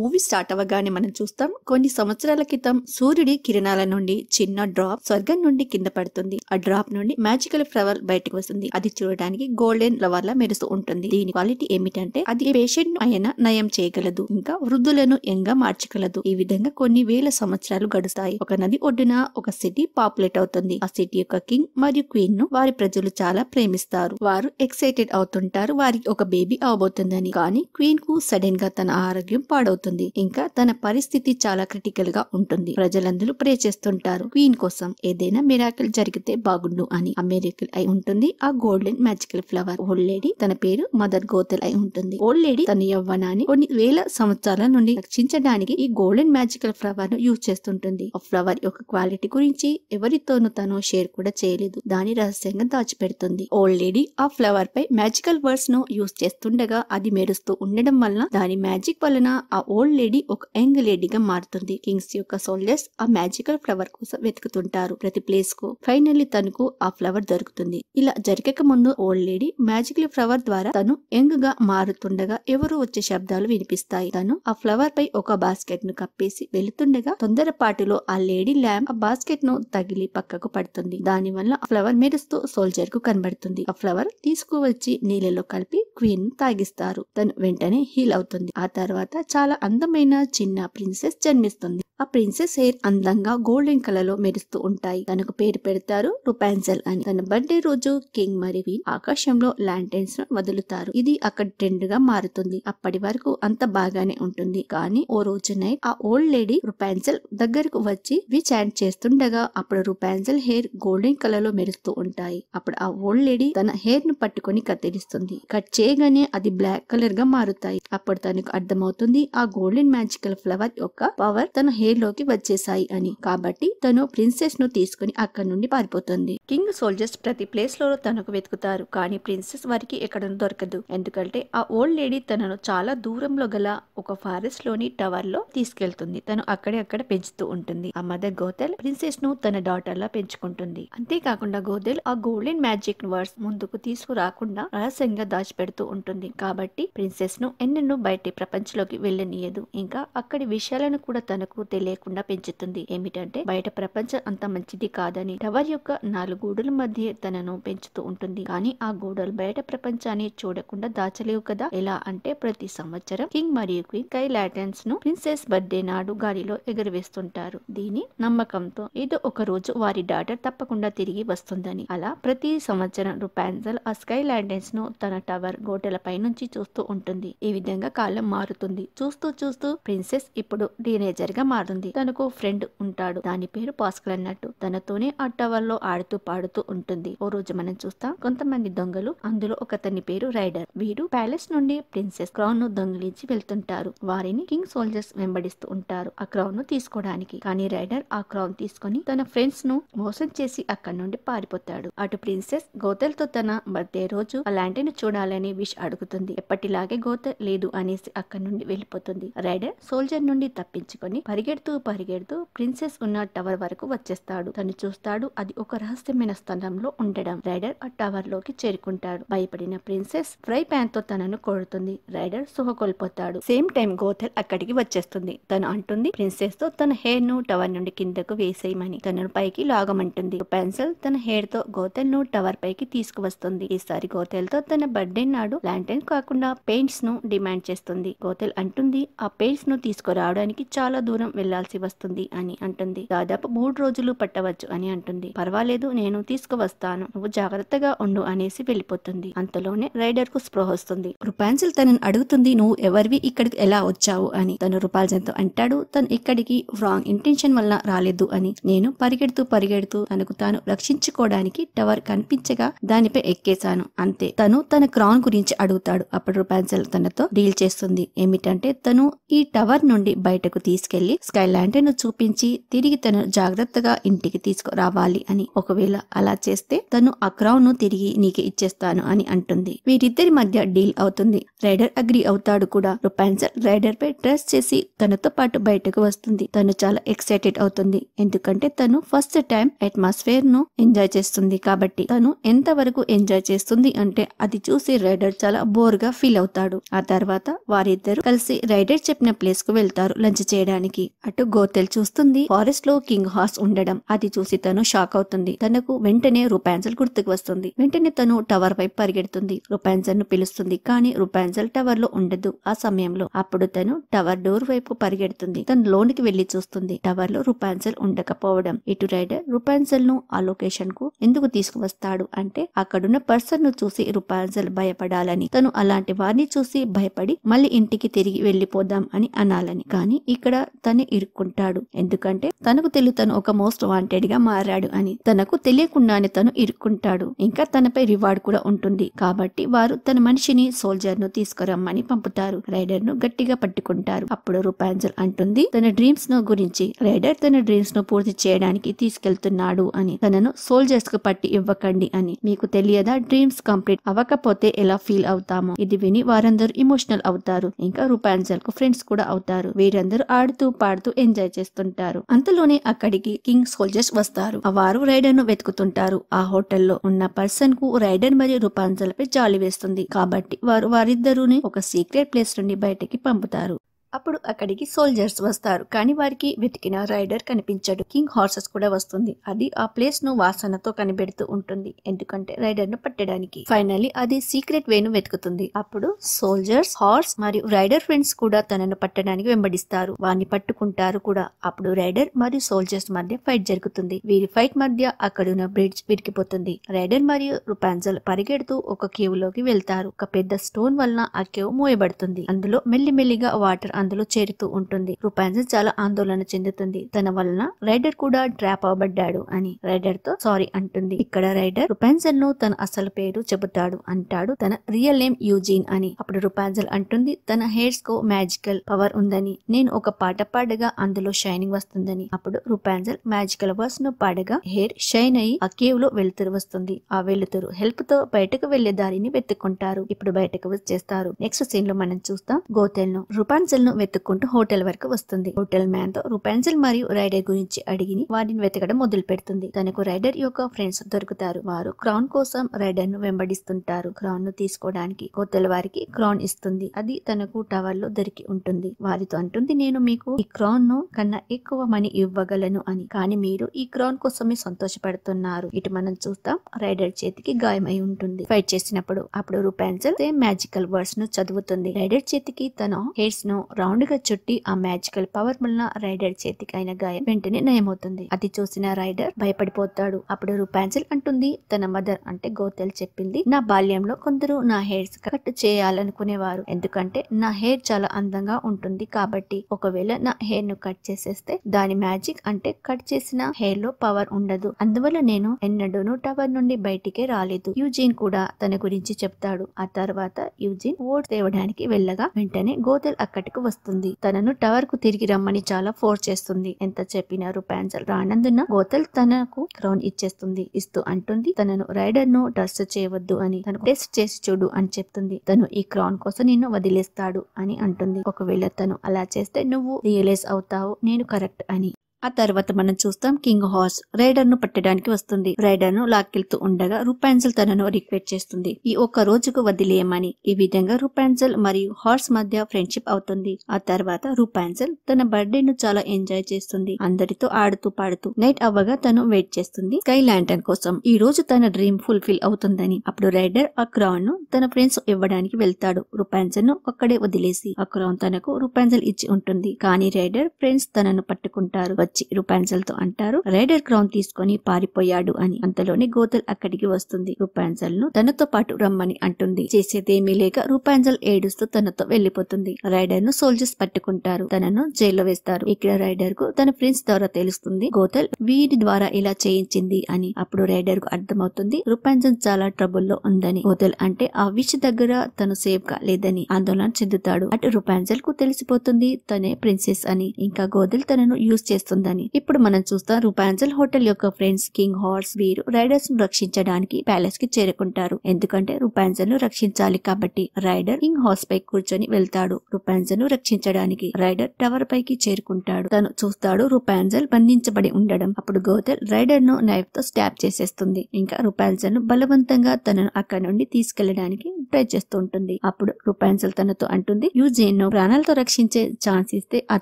movie start అవ్వగానే మనం చూస్తాం కొన్ని సంవత్సరాల క్రితం సూర్యుడి కిరణాల నుండి చిన్న డ్రాప్ స్వర్గం నుండి కింద పడుతుంది ఆ డ్రాప్ నుండి మ్యాజికల్ ఫ్లవర్ బయటకు వస్తుంది అది చూడడానికి గోల్డెన్ ఫ్లవర్ లా మెరుస్తూ ఉంటుంది దీని క్వాలిటీ ఏమిటంటే అది పేషెంట్ ను ఆయన నయం చేయగలదు ఇంకా వృద్ధులను యంగా మార్చగలదు ఈ విధంగా కొన్ని వేల సంవత్సరాలు గడుస్తాయి ఒక నది ఒడ్డున ఒక సిటీ పాపులేట్ అవుతుంది ఆ సిటీ యొక్క కింగ్ మరియు క్వీన్ ను వారి ప్రజలు చాలా ప్రేమిస్తారు వారు ఎక్సైటెడ్ అవుతుంటారు వారికి ఒక బేబీ అవబోతుందని కానీ క్వీన్ కు సడన్ గా తన ఆరోగ్యం పాడవుతుంది అవుతుంది ఇంకా తన పరిస్థితి చాలా క్రిటికల్ గా ఉంటుంది ప్రజలందరూ ప్రే చేస్తుంటారు క్వీన్ కోసం ఏదైనా మిరాకిల్ జరిగితే బాగుండు అని అమెరికల్ అయి ఉంటుంది ఆ golden magical flower old lady తన పేరు మదర్ గోతల్ అయి ఉంటుంది ఓల్డ్ లేడీ తన యవ్వనాన్ని కొన్ని వేల సంవత్సరాల నుండి రక్షించడానికి ఈ గోల్డెన్ మ్యాజికల్ ఫ్లవర్ ను యూజ్ చేస్తుంటుంది ఆ ఫ్లవర్ యొక్క క్వాలిటీ గురించి ఎవరితోనూ తను షేర్ కూడా చేయలేదు దాని రహస్యంగా దాచిపెడుతుంది ఓల్డ్ లేడీ ఆ ఫ్లవర్ పై మ్యాజికల్ వర్డ్స్ ను యూజ్ చేస్తుండగా అది మెరుస్తూ ఉండడం వలన దాని మ్యాజిక్ వలన ఆ ఓల్డ్ లేడీ ఒక యంగ్ లేడీగా మారుతుంది కింగ్స్ యొక్క సోల్జర్స్ ఆ మ్యాజికల్ ఫ్లవర్ కోసం వెతుకుతుంటారు ప్రతి ప్లేస్ కు ఫైనల్లీ తనకు ఆ ఫ్లవర్ దొరుకుతుంది ఇలా జరగక ముందు ఓల్డ్ లేడీ మ్యాజికల్ ఫ్లవర్ ద్వారా తను యంగ్ గా మారుతుండగా ఎవరు వచ్చే శబ్దాలు వినిపిస్తాయి తను ఆ ఫ్లవర్ పై ఒక బాస్కెట్ ను కప్పేసి వెళుతుండగా తొందరపాటులో ఆ లేడీ ల్యాంప్ ఆ బాస్కెట్ ను తగిలి పక్కకు పడుతుంది దాని వల్ల ఆ ఫ్లవర్ మెరుస్తూ సోల్జర్ కు కనబడుతుంది ఆ ఫ్లవర్ తీసుకువచ్చి నీళ్ళలో కలిపి క్వీన్ తాగిస్తారు తను వెంటనే హీల్ అవుతుంది ఆ తర్వాత చాలా అందమైన చిన్న ప్రిన్సెస్ జన్మిస్తుంది ఆ ప్రిన్సెస్ హెయిర్ అందంగా గోల్డెన్ కలర్ లో మెరుస్తూ ఉంటాయి తనకు పేరు పెడతారు రుపాన్సల్ అని తన బర్త్డే రోజు కింగ్ మరివి ఆకాశంలో ల్యాంటైన్స్ ను వదులుతారు ఇది అక్కడ ట్రెండ్ గా మారుతుంది అప్పటి వరకు అంత బాగానే ఉంటుంది కానీ ఓ రోజు నైట్ ఆ ఓల్డ్ లేడీ రుపాన్సల్ దగ్గరకు వచ్చి వి చాంట్ చేస్తుండగా అప్పుడు రుపాన్సల్ హెయిర్ గోల్డెన్ కలర్ లో మెరుస్తూ ఉంటాయి అప్పుడు ఆ ఓల్డ్ లేడీ తన హెయిర్ ను పట్టుకుని కత్తిరిస్తుంది కట్ చేయగానే అది బ్లాక్ కలర్ గా మారుతాయి అప్పుడు తనకు అర్థమవుతుంది ఆ గోల్డెన్ మ్యాజికల్ ఫ్లవర్ యొక్క పవర్ తన హెయిర్ లోకి వచ్చేసాయి అని కాబట్టి తను ప్రిన్సెస్ ను తీసుకుని అక్కడి నుండి పారిపోతుంది కింగ్ సోల్జర్స్ ప్రతి ప్లేస్ లో తనకు వెతుకుతారు కానీ ప్రిన్సెస్ వారికి ఎక్కడ దొరకదు ఎందుకంటే ఆ ఓల్డ్ లేడీ తనను చాలా దూరంలో గల ఒక ఫారెస్ట్ లోని టవర్ లో తీసుకెళ్తుంది తను అక్కడే అక్కడ పెంచుతూ ఉంటుంది ఆ మదర్ గోతెల్ ప్రిన్సెస్ ను తన డాటర్ లా పెంచుకుంటుంది అంతేకాకుండా గోదెల్ ఆ గోల్డెన్ మ్యాజిక్ వర్డ్స్ ముందుకు తీసుకురాకుండా రహస్యంగా దాచిపెడుతూ ఉంటుంది కాబట్టి ప్రిన్సెస్ ను ఎన్నెన్నో బయట ప్రపంచంలోకి వెళ్ళనీయదు ఇంకా అక్కడి విషయాలను కూడా తనకు లేకుండా పెంచుతుంది ఏమిటంటే బయట ప్రపంచం అంత మంచిది కాదని టవర్ యొక్క నాలుగు గోడల మధ్య తనను పెంచుతూ ఉంటుంది కానీ ఆ గోడలు బయట ప్రపంచాన్ని చూడకుండా దాచలేవు కదా ఎలా అంటే ప్రతి సంవత్సరం కింగ్ మరియు క్వీన్ కై లాటన్స్ ను ప్రిన్సెస్ బర్త్డే నాడు గాలిలో ఎగురవేస్తుంటారు దీని నమ్మకంతో ఏదో ఒక రోజు వారి డాటర్ తప్పకుండా తిరిగి వస్తుందని అలా ప్రతి సంవత్సరం రుపాన్జల్ ఆ స్కై లాండెన్స్ ను తన టవర్ గోటలపై నుంచి చూస్తూ ఉంటుంది ఈ విధంగా కాలం మారుతుంది చూస్తూ చూస్తూ ప్రిన్సెస్ ఇప్పుడు టీనేజర్ గా కాదుంది తనకు ఫ్రెండ్ ఉంటాడు దాని పేరు పాస్కల్ అన్నట్టు తనతోనే ఆ టవర్ లో ఆడుతూ పాడుతూ ఉంటుంది ఓ రోజు మనం చూస్తాం కొంతమంది దొంగలు అందులో ఒకతని పేరు రైడర్ వీరు ప్యాలెస్ నుండి ప్రిన్సెస్ క్రౌన్ ను దొంగిలించి వెళ్తుంటారు వారిని కింగ్ సోల్జర్స్ వెంబడిస్తూ ఉంటారు ఆ క్రౌన్ ను తీసుకోవడానికి కానీ రైడర్ ఆ క్రౌన్ తీసుకుని తన ఫ్రెండ్స్ ను మోసం చేసి అక్కడి నుండి పారిపోతాడు అటు ప్రిన్సెస్ గోతల్ తో తన బర్త్డే రోజు అలాంటిని చూడాలని విష్ అడుగుతుంది ఎప్పటిలాగే గోత లేదు అనేసి అక్కడి నుండి వెళ్ళిపోతుంది రైడర్ సోల్జర్ నుండి తప్పించుకొని పరిగె పరిగెడుతూ పరిగెడుతూ ప్రిన్సెస్ ఉన్న టవర్ వరకు వచ్చేస్తాడు తను చూస్తాడు అది ఒక రహస్యమైన స్థలంలో ఉండడం రైడర్ ఆ టవర్ లోకి చేరుకుంటాడు భయపడిన ప్రిన్సెస్ ఫ్రై ప్యాన్ తో తనను కొడుతుంది రైడర్ సుఖ కోల్పోతాడు సేమ్ టైం గోథెల్ అక్కడికి వచ్చేస్తుంది తను అంటుంది ప్రిన్సెస్ తో తన హెయిర్ ను టవర్ నుండి కిందకు వేసేయమని తనను పైకి లాగమంటుంది పెన్సిల్ తన హెయిర్ తో గోతెల్ ను టవర్ పైకి తీసుకువస్తుంది ఈసారి గోతెల్ తో తన బర్త్డే నాడు లాంటైన్ కాకుండా పెయింట్స్ ను డిమాండ్ చేస్తుంది గోతెల్ అంటుంది ఆ పెయింట్స్ ను తీసుకురావడానికి చాలా దూరం వెళ్లాల్సి వస్తుంది అని అంటుంది దాదాపు మూడు రోజులు పట్టవచ్చు అని అంటుంది పర్వాలేదు నేను తీసుకువస్తాను నువ్వు జాగ్రత్తగా ఉండు అనేసి వెళ్ళిపోతుంది అంతలోనే రైడర్ కు స్పృహ వస్తుంది రూపాన్సిల్ తనను అడుగుతుంది నువ్వు ఎవరివి ఇక్కడికి ఎలా వచ్చావు అని తను రూపాల్జన్తో అంటాడు తను ఇక్కడికి రాంగ్ ఇంటెన్షన్ వల్ల రాలేదు అని నేను పరిగెడుతూ పరిగెడుతూ తనకు తాను రక్షించుకోవడానికి టవర్ కనిపించగా దానిపై ఎక్కేశాను అంతే తను తన క్రౌన్ గురించి అడుగుతాడు అప్పుడు రూపాన్సిల్ తనతో డీల్ చేస్తుంది ఏమిటంటే తను ఈ టవర్ నుండి బయటకు తీసుకెళ్లి స్టైల్ అంటే నువ్వు చూపించి తిరిగి తను జాగ్రత్తగా ఇంటికి తీసుకురావాలి అని ఒకవేళ అలా చేస్తే తను ఆ క్రౌన్ ను తిరిగి నీకు ఇచ్చేస్తాను అని అంటుంది వీరిద్దరి మధ్య డీల్ అవుతుంది రైడర్ అగ్రి అవుతాడు కూడా రొపాన్సర్ రైడర్ పై డ్రెస్ చేసి తనతో పాటు బయటకు వస్తుంది తను చాలా ఎక్సైటెడ్ అవుతుంది ఎందుకంటే తను ఫస్ట్ టైం అట్మాస్ఫియర్ ను ఎంజాయ్ చేస్తుంది కాబట్టి తను ఎంత వరకు ఎంజాయ్ చేస్తుంది అంటే అది చూసి రైడర్ చాలా బోర్ గా ఫీల్ అవుతాడు ఆ తర్వాత వారిద్దరు కలిసి రైడర్ చెప్పిన ప్లేస్ కు వెళ్తారు లంచ్ చేయడానికి అటు గోతెల్ చూస్తుంది ఫారెస్ట్ లో కింగ్ హార్స్ ఉండడం అది చూసి తను షాక్ అవుతుంది తనకు వెంటనే రుపాన్సల్ గుర్తుకు వస్తుంది వెంటనే తను టవర్ వైపు పరిగెడుతుంది రుపాన్సల్ ను పిలుస్తుంది కానీ రుపాన్సల్ టవర్ లో ఉండదు ఆ సమయంలో అప్పుడు తను టవర్ డోర్ వైపు పరిగెడుతుంది తను లోనికి వెళ్లి చూస్తుంది టవర్ లో రుపాన్సల్ ఉండకపోవడం ఇటు రైడర్ రుపాన్సల్ ను ఆ లొకేషన్ కు ఎందుకు తీసుకువస్తాడు అంటే అక్కడున్న పర్సన్ ను చూసి రుపాన్జల్ భయపడాలని తను అలాంటి వారిని చూసి భయపడి మళ్ళీ ఇంటికి తిరిగి వెళ్లిపోదాం అని అనాలని కానీ ఇక్కడ తను ఇరుక్కుంటాడు ఎందుకంటే తనకు తెలియ తను ఒక మోస్ట్ వాంటెడ్ గా మారాడు అని తనకు తెలియకుండానే తను ఇరుక్కుంటాడు ఇంకా తనపై రివార్డ్ కూడా ఉంటుంది కాబట్టి వారు తన మనిషిని సోల్జర్ ను తీసుకురమ్మని పంపుతారు రైడర్ ను గట్టిగా పట్టుకుంటారు అప్పుడు రూపాంజల్ అంటుంది తన డ్రీమ్స్ ను గురించి రైడర్ తన డ్రీమ్స్ ను పూర్తి చేయడానికి తీసుకెళ్తున్నాడు అని తనను సోల్జర్స్ కు పట్టి ఇవ్వకండి అని మీకు తెలియదా డ్రీమ్స్ కంప్లీట్ అవ్వకపోతే ఎలా ఫీల్ అవుతామో ఇది విని వారందరూ ఇమోషనల్ అవుతారు ఇంకా రూపాంజల్ కు ఫ్రెండ్స్ కూడా అవుతారు వీరందరూ ఆడుతూ పాడుతూ ఎంజాయ్ చేస్తుంటారు అంతలోనే అక్కడికి కింగ్ సోల్జర్స్ వస్తారు వారు రైడర్ ను వెతుకుతుంటారు ఆ హోటల్లో ఉన్న పర్సన్ కు రైడర్ మరియు రూపాంజల్ పై జాలి వేస్తుంది కాబట్టి వారు వారిద్దరూని ఒక సీక్రెట్ ప్లేస్ నుండి బయటకి పంపుతారు అప్పుడు అక్కడికి సోల్జర్స్ వస్తారు కానీ వారికి వెతికిన రైడర్ కనిపించడు కింగ్ హార్సెస్ కూడా వస్తుంది అది ఆ ప్లేస్ ను వాసనతో కనిపెడుతూ ఉంటుంది ఎందుకంటే రైడర్ ను పట్టడానికి ఫైనల్లీ అది సీక్రెట్ వేను వెతుకుతుంది అప్పుడు సోల్జర్స్ హార్స్ మరియు రైడర్ ఫ్రెండ్స్ కూడా తనను పట్టడానికి వెంబడిస్తారు వారిని పట్టుకుంటారు కూడా అప్పుడు రైడర్ మరియు సోల్జర్స్ మధ్య ఫైట్ జరుగుతుంది వీరి ఫైట్ మధ్య అక్కడున్న బ్రిడ్జ్ విరిగిపోతుంది రైడర్ మరియు రుపాంజల్ పరిగెడుతూ ఒక కేవ్ లోకి వెళ్తారు ఒక పెద్ద స్టోన్ వలన ఆ కేవ్ మూయబడుతుంది అందులో మెల్లిమెల్లిగా వాటర్ అందులో చేరుతూ ఉంటుంది రూపాయి చాలా ఆందోళన చెందుతుంది తన వలన రైడర్ కూడా ట్రాప్ అవబడ్డాడు అని రైడర్ తో సారీ అంటుంది ఇక్కడ రైడర్ రుపాన్సన్ ను తన అసలు పేరు చెబుతాడు అంటాడు తన రియల్ నేమ్ యూజీన్ అని అప్పుడు రుపాన్సన్ అంటుంది తన హెయిర్స్ కో మ్యాజికల్ పవర్ ఉందని నేను ఒక పాట పాడగా అందులో షైనింగ్ వస్తుందని అప్పుడు రుపాన్సన్ మ్యాజికల్ వర్స్ ను పాడగా హెయిర్ షైన్ అయి ఆ కేవ్ లో వెలుతురు వస్తుంది ఆ వెలుతురు హెల్ప్ తో బయటకు వెళ్లే దారిని వెతుక్కుంటారు ఇప్పుడు బయటకు వచ్చేస్తారు నెక్స్ట్ సీన్ లో మనం చూస్తాం గోతెల్ ను రుపాన్సల్ ను వెతుక్కుంటూ హోటల్ వరకు వస్తుంది హోటల్ మ్యాన్ తో రూపాన్సిల్ మరియు రైడర్ గురించి అడిగి వారిని వెతకడం మొదలు పెడుతుంది తనకు రైడర్ యొక్క ఫ్రెండ్స్ దొరుకుతారు వారు క్రౌన్ కోసం రైడర్ ను వెంబడిస్తుంటారు క్రౌన్ ను తీసుకోవడానికి హోటల్ వారికి క్రౌన్ ఇస్తుంది అది తనకు టవర్ లో దొరికి ఉంటుంది వారితో అంటుంది నేను మీకు ఈ క్రౌన్ ను కన్నా ఎక్కువ మనీ ఇవ్వగలను అని కానీ మీరు ఈ క్రౌన్ కోసమే సంతోషపడుతున్నారు ఇటు మనం చూస్తాం రైడర్ చేతికి గాయమై ఉంటుంది ఫైట్ చేసినప్పుడు అప్పుడు రూపాన్సిల్ మ్యాజికల్ వర్డ్స్ ను చదువుతుంది రైడర్ చేతికి తన హెయిర్స్ ను రౌండ్గా చుట్టి ఆ మ్యాజికల్ పవర్ వలన రైడర్ చేతికి అయిన గాయం వెంటనే నయమవుతుంది అది చూసిన రైడర్ భయపడిపోతాడు అప్పుడు రూపాంజల్ అంటుంది తన మదర్ అంటే గోతెల్ చెప్పింది నా బాల్యంలో కొందరు నా హెయిర్స్ కట్ చేయాలనుకునేవారు ఎందుకంటే నా హెయిర్ చాలా అందంగా ఉంటుంది కాబట్టి ఒకవేళ నా హెయిర్ ను కట్ చేసేస్తే దాని మ్యాజిక్ అంటే కట్ చేసిన హెయిర్ లో పవర్ ఉండదు అందువల్ల నేను ఎన్నడూను టవర్ నుండి బయటికే రాలేదు యూజిన్ కూడా తన గురించి చెప్తాడు ఆ తర్వాత యూజిన్ ఓట్ తేవడానికి వెళ్ళగా వెంటనే గోతెల్ అక్కడికి వస్తుంది తనను టవర్ కు తిరిగి రమ్మని చాలా ఫోర్స్ చేస్తుంది ఎంత చెప్పినా రూపాంజల్ రానందున గోతల్ తనకు క్రౌన్ ఇచ్చేస్తుంది ఇస్తూ అంటుంది తనను రైడర్ ను డస్ట్ చేయవద్దు అని తను టెస్ట్ చేసి చూడు అని చెప్తుంది తను ఈ క్రౌన్ కోసం నిన్ను వదిలేస్తాడు అని అంటుంది ఒకవేళ తను అలా చేస్తే నువ్వు రియలైజ్ అవుతావు నేను కరెక్ట్ అని ఆ తర్వాత మనం చూస్తాం కింగ్ హార్స్ రైడర్ ను పట్టడానికి వస్తుంది రైడర్ ను లాక్కెళ్తూ ఉండగా రూపాన్సల్ తనను రిక్వెస్ట్ చేస్తుంది ఈ ఒక్క రోజుకు వదిలేయమని ఈ విధంగా రూపాన్సల్ మరియు హార్స్ మధ్య ఫ్రెండ్షిప్ అవుతుంది ఆ తర్వాత రూపాన్సల్ తన బర్త్డే ను చాలా ఎంజాయ్ చేస్తుంది అందరితో ఆడుతూ పాడుతూ నైట్ అవ్వగా తను వెయిట్ చేస్తుంది స్కై ల్యాంటర్న్ కోసం ఈ రోజు తన డ్రీమ్ ఫుల్ఫిల్ అవుతుందని అప్పుడు రైడర్ ఆ క్రౌన్ ను తన ఫ్రెండ్స్ ఇవ్వడానికి వెళ్తాడు రూపాన్సల్ ను అక్కడే వదిలేసి ఆ క్రౌన్ తనకు రూపాన్సల్ ఇచ్చి ఉంటుంది కానీ రైడర్ ఫ్రెండ్స్ తనను పట్టుకుంటారు వచ్చి రూపాన్సల్తో అంటారు రైడర్ క్రౌన్ తీసుకొని పారిపోయాడు అని అంతలోనే గోతల్ అక్కడికి వస్తుంది రూపాన్సల్ ను తనతో పాటు రమ్మని అంటుంది చేసేదేమీ లేక రూపాన్సల్ ఏడుస్తూ తనతో వెళ్లిపోతుంది రైడర్ ను సోల్జర్స్ పట్టుకుంటారు తనను జైల్లో వేస్తారు ఇక్కడ రైడర్ కు తన ఫ్రెండ్స్ ద్వారా తెలుస్తుంది గోతల్ వీరి ద్వారా ఇలా చేయించింది అని అప్పుడు రైడర్ కు అర్థమవుతుంది రూపాన్సల్ చాలా ట్రబుల్ లో ఉందని గోతల్ అంటే ఆ విష్ దగ్గర తను సేఫ్ గా లేదని ఆందోళన చెందుతాడు అటు రూపాన్సల్ కు తెలిసిపోతుంది తనే ప్రిన్సెస్ అని ఇంకా గోదల్ తనను యూజ్ చేస్తుంది వస్తుందని ఇప్పుడు మనం చూస్తాం రూపాంజల్ హోటల్ యొక్క ఫ్రెండ్స్ కింగ్ హార్స్ వీరు రైడర్స్ ను రక్షించడానికి ప్యాలెస్ కి చేరుకుంటారు ఎందుకంటే రూపాంజల్ ను రక్షించాలి కాబట్టి రైడర్ కింగ్ హార్స్ పై కూర్చొని వెళ్తాడు రూపాంజల్ ను రక్షించడానికి రైడర్ టవర్ పైకి చేరుకుంటాడు తను చూస్తాడు రూపాంజల్ బంధించబడి ఉండడం అప్పుడు గోతల్ రైడర్ ను నైఫ్ తో స్టాప్ చేసేస్తుంది ఇంకా రూపాంజల్ ను బలవంతంగా తనను అక్కడ నుండి తీసుకెళ్లడానికి ట్రై చేస్తూ ఉంటుంది అప్పుడు రూపాన్సల్ తనతో అంటుంది యూజేన్ ను ప్రాణాలతో రక్షించే ఛాన్స్ ఇస్తే ఆ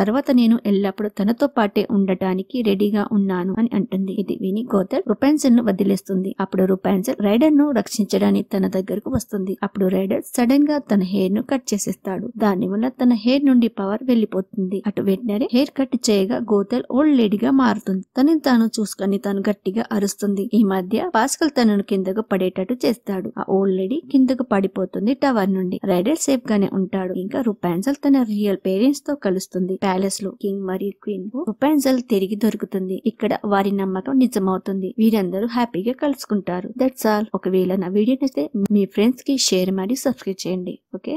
తర్వాత నేను ఎల్లప్పుడూ తనతో పాటే ఉండటానికి రెడీగా ఉన్నాను అని అంటుంది ఇది విని గోతల్ రుపాన్సన్ ను వదిలేస్తుంది అప్పుడు రుపాన్సన్ రైడర్ ను రక్షించడానికి తన దగ్గరకు వస్తుంది అప్పుడు రైడర్ సడన్ గా తన హెయిర్ ను కట్ చేసేస్తాడు దాని వల్ల తన హెయిర్ నుండి పవర్ వెళ్లిపోతుంది అటు వెంటనే హెయిర్ కట్ చేయగా గోతల్ ఓల్డ్ లేడీగా మారుతుంది తనని తాను చూసుకుని తను గట్టిగా అరుస్తుంది ఈ మధ్య పాస్కల్ తనను కిందకు పడేటట్టు చేస్తాడు ఆ ఓల్డ్ లేడీ కిందకు పడిపోతుంది టవర్ నుండి రైడర్ సేఫ్ గానే ఉంటాడు ఇంకా రుపాన్సల్ తన రియల్ పేరెంట్స్ తో కలుస్తుంది ప్యాలెస్ లో కింగ్ మరియు క్వీన్ రుపాన్సల్ ఏంజల్ తిరిగి దొరుకుతుంది ఇక్కడ వారి నమ్మకం నిజమవుతుంది వీరందరూ హ్యాపీగా కలుసుకుంటారు దట్స్ ఆల్ ఒకవేళ నా వీడియో నచ్చితే మీ ఫ్రెండ్స్ కి షేర్ మరియు సబ్స్క్రైబ్ చేయండి ఓకే